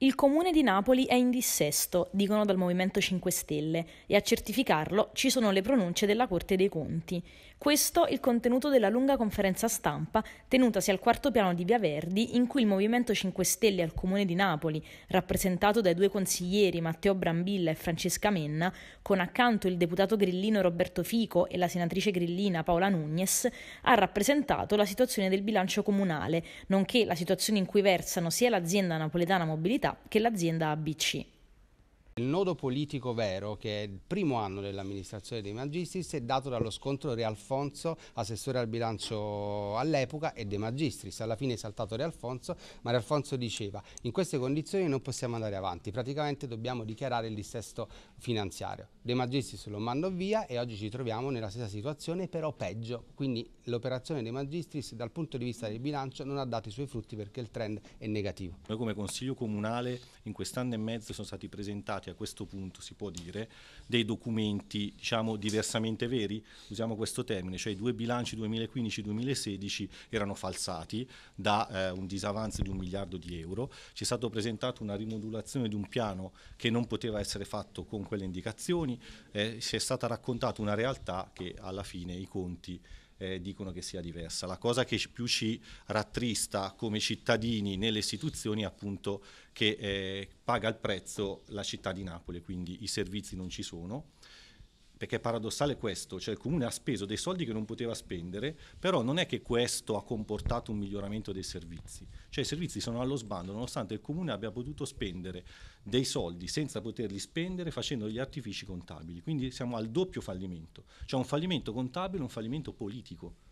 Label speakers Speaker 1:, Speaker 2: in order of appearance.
Speaker 1: Il comune di Napoli è in dissesto, dicono dal Movimento 5 Stelle, e a certificarlo ci sono le pronunce della Corte dei Conti. Questo il contenuto della lunga conferenza stampa tenutasi al quarto piano di Via Verdi, in cui il Movimento 5 Stelle al comune di Napoli, rappresentato dai due consiglieri Matteo Brambilla e Francesca Menna, con accanto il deputato grillino Roberto Fico e la senatrice grillina Paola Nugnes, ha rappresentato la situazione del bilancio comunale, nonché la situazione in cui versano sia l'azienda napoletana mobilità che l'azienda ABC
Speaker 2: il nodo politico vero, che è il primo anno dell'amministrazione dei Magistris, è dato dallo scontro Re Alfonso, assessore al bilancio all'epoca, e De Magistris. Alla fine è saltato Re Alfonso, ma Re Alfonso diceva in queste condizioni non possiamo andare avanti, praticamente dobbiamo dichiarare il dissesto finanziario. De Magistris lo mandò via e oggi ci troviamo nella stessa situazione, però peggio. Quindi l'operazione De Magistris dal punto di vista del bilancio non ha dato i suoi frutti perché il trend è negativo. Noi come Consiglio Comunale in quest'anno e mezzo sono stati presentati a questo punto si può dire,
Speaker 3: dei documenti diciamo diversamente veri, usiamo questo termine, cioè i due bilanci 2015-2016 erano falsati da eh, un disavanzo di un miliardo di euro, ci è stata presentata una rimodulazione di un piano che non poteva essere fatto con quelle indicazioni, eh, ci è stata raccontata una realtà che alla fine i conti eh, dicono che sia diversa. La cosa che più ci rattrista come cittadini nelle istituzioni è appunto che eh, paga il prezzo la città di Napoli, quindi i servizi non ci sono perché è paradossale questo, cioè il comune ha speso dei soldi che non poteva spendere, però non è che questo ha comportato un miglioramento dei servizi, cioè i servizi sono allo sbando nonostante il comune abbia potuto spendere dei soldi senza poterli spendere facendo gli artifici contabili, quindi siamo al doppio fallimento, cioè un fallimento contabile e un fallimento politico.